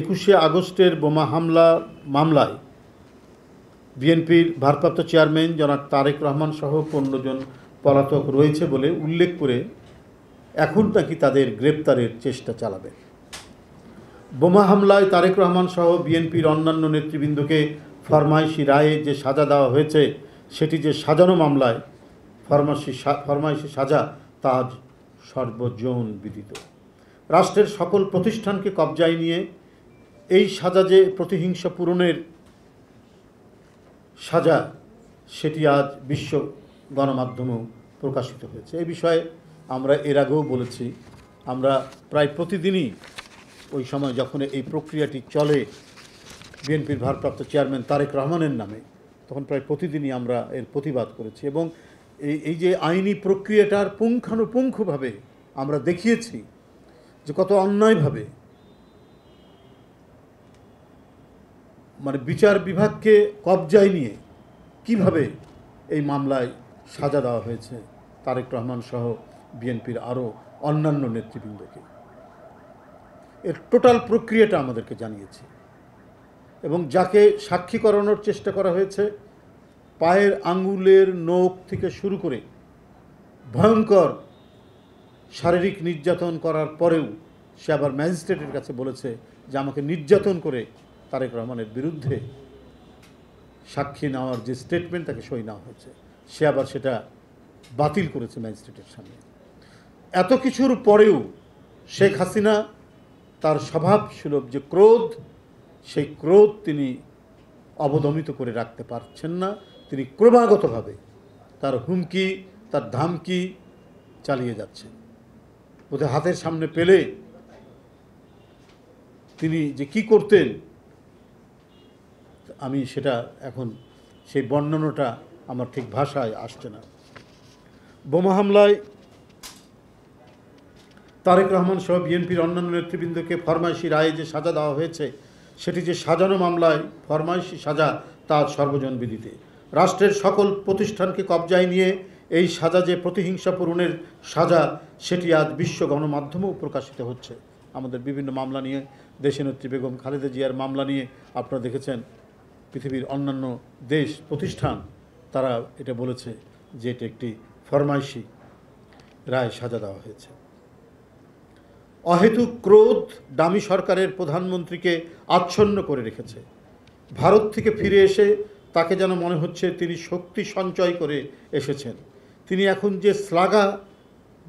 একুশে আগস্টের বোমা হামলা মামলায় বিএনপির ভারপ্রাপ্ত চেয়ারম্যান জনাব তারেক রহমান সহ পনেরো জন পলাতক রয়েছে বলে উল্লেখ করে এখন নাকি তাদের গ্রেপ্তারের চেষ্টা চালাবে বোমা হামলায় তারেক রহমান সহ বিএনপির অন্যান্য নেতৃবৃন্দকে ফরমাইশি রায়ে যে সাজা দেওয়া হয়েছে সেটি যে সাজানো মামলায় ফরমাসি ফরমাইশি সাজা তা আজ সর্বজন বিদিত রাষ্ট্রের সকল প্রতিষ্ঠানকে কবজায় নিয়ে এই সাজা যে প্রতিহিংসা পূরণের সাজা সেটি আজ বিশ্ব গণমাধ্যমেও প্রকাশিত হয়েছে এই বিষয়ে আমরা এর আগেও বলেছি আমরা প্রায় প্রতিদিনই ওই সময় যখন এই প্রক্রিয়াটি চলে বিএনপির ভারপ্রাপ্ত চেয়ারম্যান তারেক রহমানের নামে তখন প্রায় প্রতিদিনই আমরা এর প্রতিবাদ করেছি এবং এই এই যে আইনি প্রক্রিয়াটার পুঙ্খানুপুঙ্খভাবে আমরা দেখিয়েছি যে কত অন্যায়ভাবে মানে বিচার বিভাগকে কবজায় নিয়ে কিভাবে এই মামলায় সাজা দেওয়া হয়েছে তারেক রহমান সহ বিএনপির আরও অন্যান্য নেতৃবৃন্দকে এর টোটাল প্রক্রিয়াটা আমাদেরকে জানিয়েছে এবং যাকে সাক্ষী করানোর চেষ্টা করা হয়েছে পায়ের আঙ্গুলের নখ থেকে শুরু করে ভয়ঙ্কর শারীরিক নির্যাতন করার পরেও সে আবার ম্যাজিস্ট্রেটের কাছে বলেছে যে আমাকে নির্যাতন করে তারেক রহমানের বিরুদ্ধে সাক্ষী নেওয়ার যে স্টেটমেন্ট তাকে সই নেওয়া হয়েছে সে আবার সেটা বাতিল করেছে ম্যাজিস্ট্রেটের সামনে এত কিছুর পরেও শেখ হাসিনা তার স্বভাব সুলভ যে ক্রোধ সেই ক্রোধ তিনি অবদমিত করে রাখতে পারছেন না তিনি ক্রমাগতভাবে তার হুমকি তার ধামকি চালিয়ে যাচ্ছেন ওদের হাতের সামনে পেলে তিনি যে কি করতেন আমি সেটা এখন সেই বর্ণনাটা আমার ঠিক ভাষায় আসছে না বোমা হামলায় তারেক রহমান সহ বিএনপির অন্যান্য নেতৃবৃন্দকে ফরমাইশি রায়ে যে সাজা দেওয়া হয়েছে সেটি যে সাজানো মামলায় ফরমাইশি সাজা তার সর্বজনবিধিতে রাষ্ট্রের সকল প্রতিষ্ঠানকে কবজায় নিয়ে এই সাজা যে প্রতিহিংসা পূরণের সাজা সেটি আজ বিশ্ব গণমাধ্যমেও প্রকাশিত হচ্ছে আমাদের বিভিন্ন মামলা নিয়ে দেশে নেত্রী বেগম খালেদা জিয়ার মামলা নিয়ে আপনারা দেখেছেন পৃথিবীর অন্যান্য দেশ প্রতিষ্ঠান তারা এটা বলেছে যে এটা একটি ফরমাইশি রায় সাজা দেওয়া হয়েছে অহেতুক ক্রোধ দামি সরকারের প্রধানমন্ত্রীকে আচ্ছন্ন করে রেখেছে ভারত থেকে ফিরে এসে তাকে যেন মনে হচ্ছে তিনি শক্তি সঞ্চয় করে এসেছেন তিনি এখন যে শ্লাঘা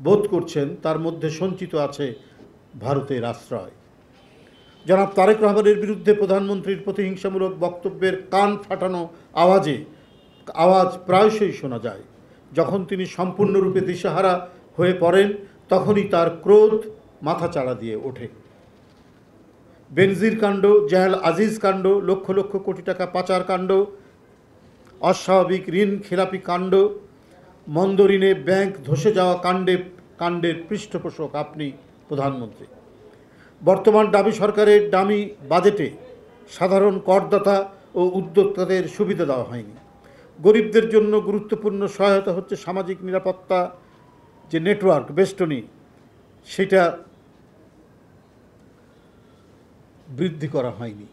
বোধ করছেন তার মধ্যে সঞ্চিত আছে ভারতের আশ্রয় জনাব তারেক রহমানের বিরুদ্ধে প্রধানমন্ত্রীর প্রতিহিংসামূলক বক্তব্যের কান ফাটানো আওয়াজে আওয়াজ প্রায়শই শোনা যায় যখন তিনি সম্পূর্ণরূপে দিশাহারা হয়ে পড়েন তখনই তার ক্রোধ মাথা চাড়া দিয়ে ওঠে বেনজির কাণ্ড জাহেল আজিজ কাণ্ড লক্ষ লক্ষ কোটি টাকা পাচার কাণ্ড অস্বাভাবিক ঋণ খেলাপি কাণ্ড মন্দ ঋণে ব্যাংক ধসে যাওয়া কাণ্ডে কাণ্ডের পৃষ্ঠপোষক আপনি প্রধানমন্ত্রী বর্তমান ডামি সরকারের ডামি বাজেটে সাধারণ করদাতা ও উদ্যোক্তাদের সুবিধা দেওয়া হয়নি গরিবদের জন্য গুরুত্বপূর্ণ সহায়তা হচ্ছে সামাজিক নিরাপত্তা যে নেটওয়ার্ক বেষ্টনী সেটা বৃদ্ধি করা হয়নি